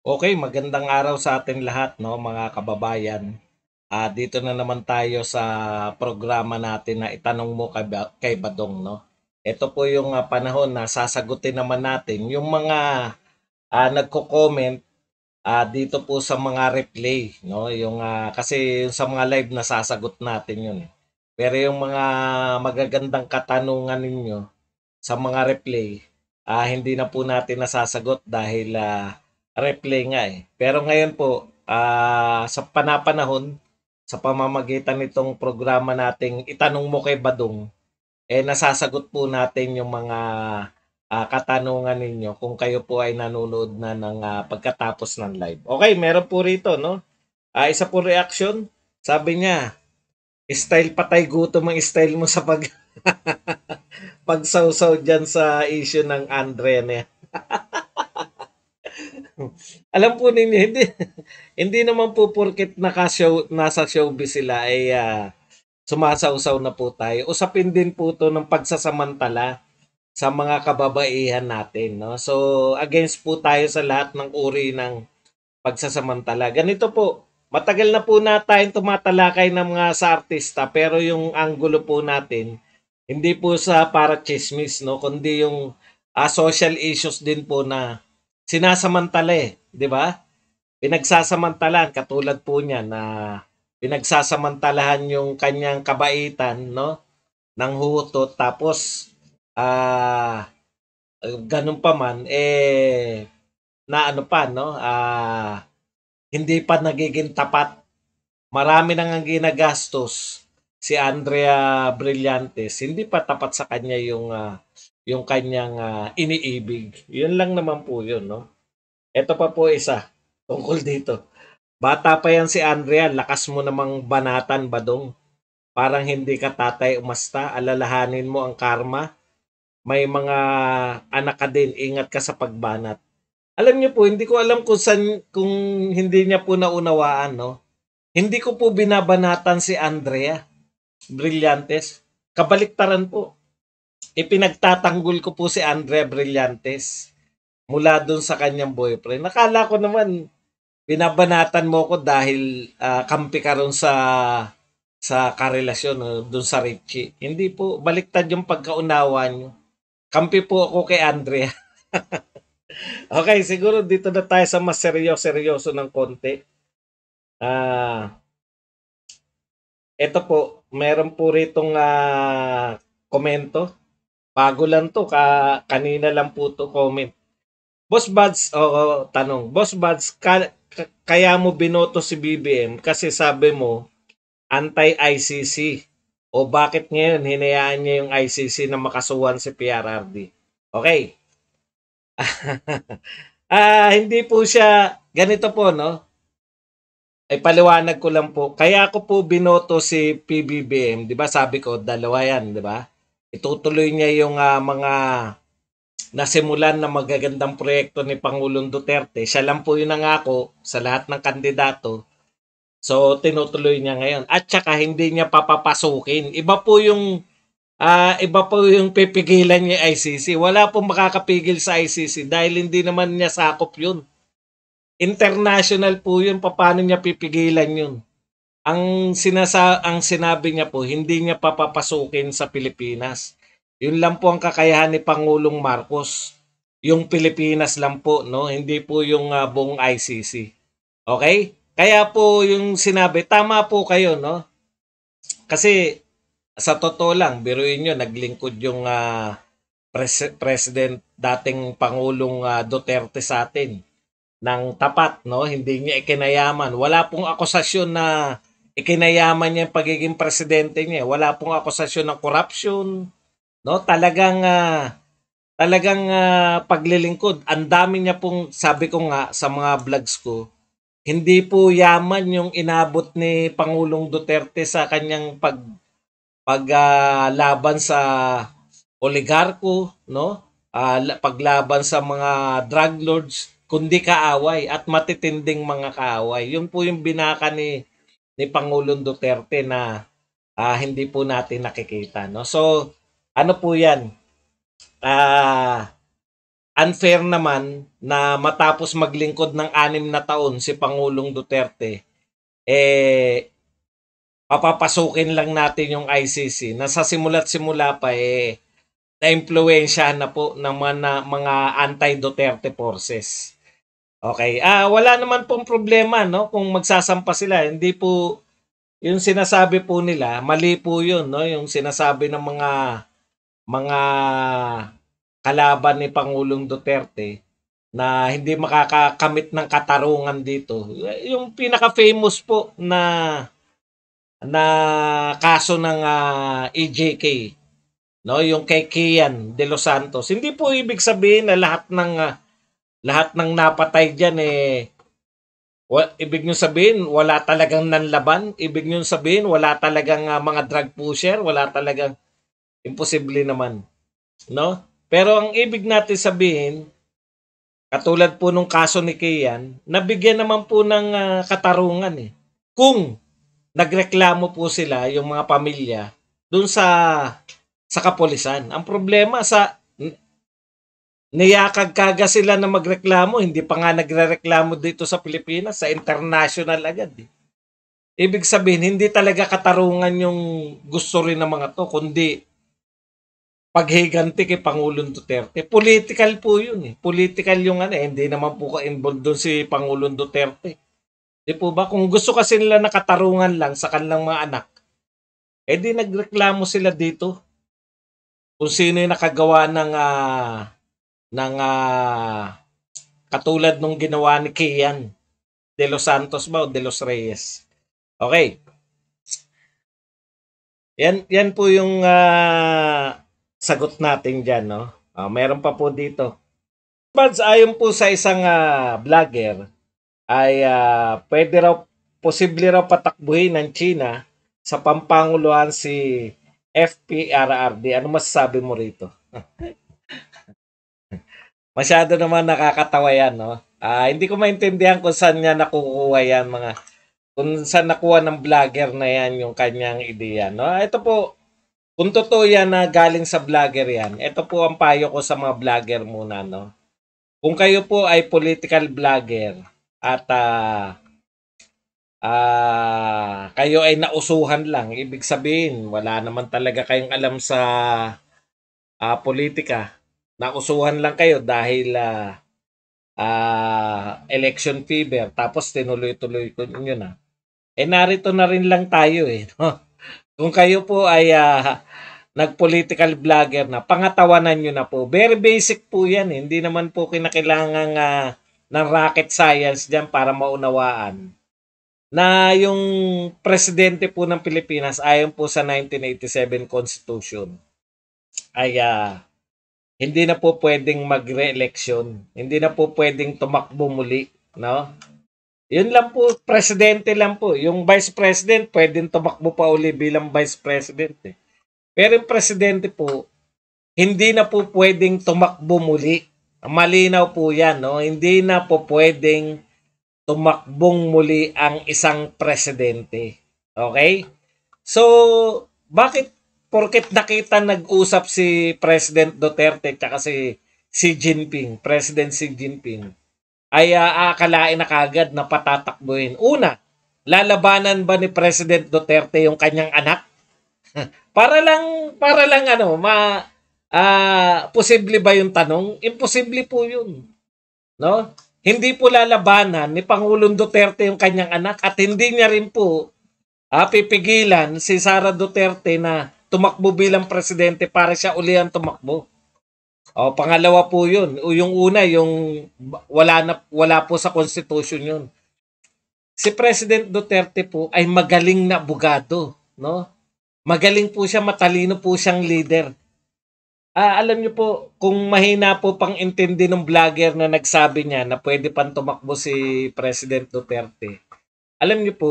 Okay, magandang araw sa atin lahat, no, mga kababayan. Uh, dito na naman tayo sa programa natin na itanong mo kay, kay Badong, no. Ito po yung uh, panahon na sasagutin naman natin yung mga uh, nagko-comment uh, dito po sa mga replay, no, yung uh, kasi yung sa mga live na sasagot natin yun. Eh. Pero yung mga magagandang katanungan ninyo sa mga replay, uh, hindi na po natin nasasagot dahil uh, replay nga eh. Pero ngayon po, uh, sa panapanahon, sa pamamagitan nitong programa nating Itanong Mo Kay Badong, eh nasasagot po natin yung mga uh, katanungan ninyo kung kayo po ay nanonood na ng uh, pagkatapos ng live. Okay, meron po rito, no? Uh, isa po reaction, sabi niya, style patay gutom ang style mo sa pag pagsawsaw dyan sa issue ng Andrea niya. Alam po ninyo, hindi, hindi naman po porket naka show, nasa showbiz sila eh, ay uh, sumasausaw na po tayo. Usapin din po to ng pagsasamantala sa mga kababaihan natin. No? So, against po tayo sa lahat ng uri ng pagsasamantala. Ganito po, matagal na po na tayong tumatalakay ng mga sa artista pero yung angulo po natin hindi po sa para chismis no kundi yung uh, social issues din po na sinasamantala eh, 'di ba? Pinagsasamantalan katulad po niya na pinagsasamantalahan yung kanyang kabaitan, no? Nang hutot tapos ah uh, ganun pa man eh na ano pa, no? Ah uh, hindi pa nagiging tapat. Marami nang ang ginagastos si Andrea Brillantes. Hindi pa tapat sa kanya yung uh, yung kanyang uh, iniibig. Yun lang naman po yun, no? Ito pa po isa tungkol dito. Bata pa yan si Andrea, lakas mo namang banatan, badong. Parang hindi ka tatay umasta, alalahanin mo ang karma. May mga anak ka din, ingat ka sa pagbanat. Alam niyo po, hindi ko alam kung saan, kung hindi niya po naunawaan, no? Hindi ko po binabanatan si Andrea. Brillantes. Kabaliktaran po ipinagtatanggol ko po si Andrea Brillantes mula doon sa kanyang boyfriend. Nakala ko naman binabanatan mo ko dahil uh, kampi ka ron sa sa karelasyon no, ah, doon sa Richie. Hindi po, baliktad yung pagkaunawa nyo. Kampi po ako kay Andrea. okay, siguro dito na tayo sa mas seryoso seryoso ng konti. Ah, uh, ito po, meron po ritong uh, komento Bago lang to, ka, kanina lang po to comment. Boss Buds, o oh, oh, tanong. Boss Buds, ka, ka, kaya mo binoto si BBM kasi sabi mo, anti-ICC. O bakit ngayon hinayaan niya yung ICC na makasuhan si PRRD? Okay. ah, hindi po siya, ganito po, no? Ay paliwanag ko lang po. Kaya ako po binoto si PBBM, 'di ba? Sabi ko dalawa 'yan, 'di ba? Itutuloy niya yung uh, mga nasimulan na magagandang proyekto ni Pangulong Duterte. Siya lang po yung nangako sa lahat ng kandidato. So, tinutuloy niya ngayon. At saka, hindi niya papapasukin. Iba po yung uh, iba po yung pipigilan ni ICC. Wala pong makakapigil sa ICC dahil hindi naman niya sakop yun. International po yun. Paano niya pipigilan yun? ang sinasa ang sinabi niya po hindi niya papapasukin sa Pilipinas. Yun lang po ang kakayahan ni Pangulong Marcos. Yung Pilipinas lang po, no? Hindi po yung uh, buong ICC. Okay? Kaya po yung sinabi, tama po kayo, no? Kasi sa totoo lang, biruin nyo, naglingkod yung uh, ah, pres- president, dating Pangulong uh, Duterte sa atin Nang tapat, no? Hindi niya ikinayaman. Wala pong akusasyon na ikinayaman niya yung pagiging presidente niya. Wala pong akusasyon ng corruption. No, talagang uh, talagang uh, paglilingkod. Ang dami niya pong sabi ko nga sa mga vlogs ko, hindi po yaman yung inabot ni Pangulong Duterte sa kanyang pag paglaban ah, uh, sa oligarko, no? Uh, paglaban sa mga drug lords, kundi kaaway at matitinding mga kaaway. Yun po yung binaka ni ni Pangulong Duterte na uh, hindi po natin nakikita. No? So, ano po yan? Uh, unfair naman na matapos maglingkod ng anim na taon si Pangulong Duterte, eh, papapasukin lang natin yung ICC na sa simula't simula pa eh, na-impluensyahan na po ng mga, mga anti-Duterte forces. Okay. Ah, wala naman pong problema no kung magsasampa sila. Hindi po yung sinasabi po nila, mali po 'yun no, yung sinasabi ng mga mga kalaban ni Pangulong Duterte na hindi makakakamit ng katarungan dito. Yung pinaka-famous po na na kaso ng uh, ah, EJK no, yung kay Kian De Los Santos. Hindi po ibig sabihin na lahat ng uh, lahat ng napatay dyan eh, well, ibig nyo sabihin, wala talagang nanlaban. Ibig nyo sabihin, wala talagang uh, mga drug pusher. Wala talagang, imposible naman. No? Pero ang ibig natin sabihin, katulad po nung kaso ni Kian, nabigyan naman po ng uh, katarungan eh. Kung nagreklamo po sila, yung mga pamilya, dun sa sa kapulisan. Ang problema sa Niyakag kaga sila na magreklamo, hindi pa nga nagrereklamo dito sa Pilipinas, sa international agad. Eh. Ibig sabihin, hindi talaga katarungan yung gusto rin ng mga to, kundi paghiganti kay Pangulong Duterte. Political po yun eh. Political yung ano eh. Hindi naman po ka-involved doon si Pangulong Duterte. Di po ba? Kung gusto kasi nila katarungan lang sa kanilang mga anak, eh di nagreklamo sila dito. Kung sino yung nakagawa ng uh, ng uh, katulad nung ginawa ni Kian De Los Santos ba o De Los Reyes. Okay. Yan yan po yung uh, sagot natin diyan no. Uh, meron pa po dito. Buds, ayon po sa isang uh, vlogger ay uh, pwede raw posible raw patakbuhin ng China sa pampanguluhan si FPRRD. Ano mas masasabi mo rito? masyado naman nakakatawa yan, no? Ah, uh, hindi ko maintindihan kung saan niya nakukuha yan mga kung saan nakuha ng vlogger na yan yung kanyang ideya, no? Ah, ito po kung totoo yan na galing sa vlogger yan, ito po ang payo ko sa mga vlogger muna, no? Kung kayo po ay political vlogger at uh, uh, kayo ay nausuhan lang, ibig sabihin, wala naman talaga kayong alam sa uh, politika nakusuhan lang kayo dahil uh, uh, election fever tapos tinuloy-tuloy ko nyo na. Ah. Eh narito na rin lang tayo eh. No? Kung kayo po ay uh, nag-political vlogger na, pangatawanan niyo na po. Very basic po yan. Eh. Hindi naman po kinakailangan uh, ng rocket science diyan para maunawaan na yung presidente po ng Pilipinas ayon po sa 1987 Constitution ay uh, hindi na po pwedeng magre-election. Hindi na po pwedeng tumakbo muli, no? Yun lang po, presidente lang po. Yung vice president, pwedeng tumakbo pa uli bilang vice president. Eh. Pero yung presidente po, hindi na po pwedeng tumakbo muli. Malinaw po yan, no? Hindi na po pwedeng tumakbong muli ang isang presidente. Okay? So, bakit porket nakita nag-usap si President Duterte at si Xi Jinping, President Xi Jinping, ay ah, aakalain na kagad na patatakbuhin. Una, lalabanan ba ni President Duterte yung kanyang anak? para lang para lang ano, ma uh, posible ba yung tanong? Imposible po 'yun. No? Hindi po lalabanan ni Pangulong Duterte yung kanyang anak at hindi niya rin po uh, pipigilan si Sara Duterte na tumakbo bilang presidente para siya uli ang tumakbo. O, pangalawa po yun. O, yung una, yung wala, na, wala po sa constitution yun. Si President Duterte po ay magaling na bugado. No? Magaling po siya, matalino po siyang leader. Ah, alam niyo po, kung mahina po pang intindi ng vlogger na nagsabi niya na pwede pang tumakbo si President Duterte, alam niyo po,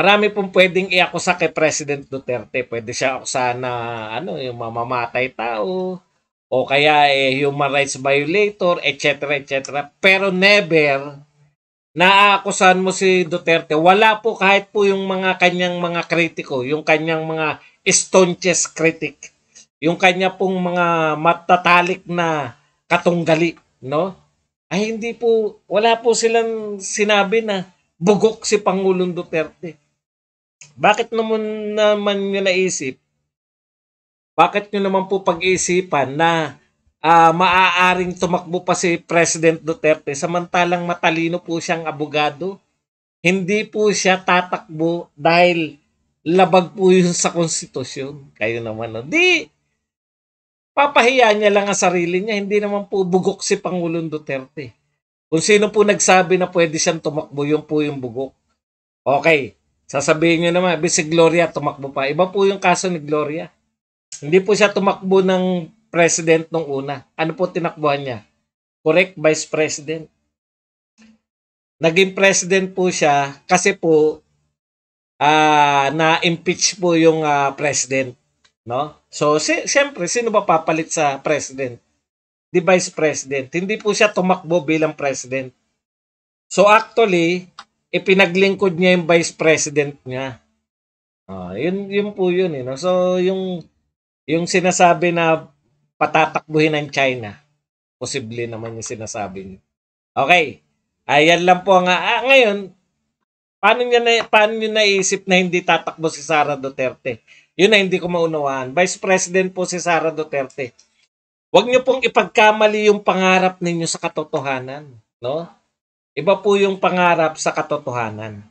Marami pong pwedeng iakusa kay President Duterte. Pwede siya akusa na ano, yung mamamatay tao o kaya eh, human rights violator, etc. etc. Pero never naakusahan mo si Duterte. Wala po kahit po yung mga kanyang mga kritiko, yung kanyang mga staunchest critic, yung kanya pong mga matatalik na katunggali, no? Ay hindi po, wala po silang sinabi na bugok si Pangulong Duterte. Bakit naman naman niyo naisip? Bakit niyo naman po pag-iisipan na uh, maaaring tumakbo pa si President Duterte samantalang matalino po siyang abogado? Hindi po siya tatakbo dahil labag po yun sa konstitusyon. Kayo naman, no? Di, papahiya niya lang ang sarili niya. Hindi naman po bugok si Pangulong Duterte. Kung sino po nagsabi na pwede siyang tumakbo, yun po yung bugok. Okay. Sasabihin nyo naman, si Gloria tumakbo pa. Iba po yung kaso ni Gloria. Hindi po siya tumakbo ng president nung una. Ano po tinakbuhan niya? Correct, vice president. Naging president po siya kasi po uh, na-impeach po yung uh, president. No? So, si siyempre, sino ba papalit sa president? Di vice president. Hindi po siya tumakbo bilang president. So, actually, ipinaglingkod niya yung vice president niya. Ah, yun yun po yun eh. No? So yung yung sinasabi na patatakbuhin ng China, posible naman yung sinasabi niya. Okay. Ayan lang po nga. Ah, ngayon, paano niya na, paano niya naisip na hindi tatakbo si Sara Duterte? Yun na hindi ko maunawaan. Vice President po si Sara Duterte. Huwag niyo pong ipagkamali yung pangarap ninyo sa katotohanan, no? Iba po yung pangarap sa katotohanan.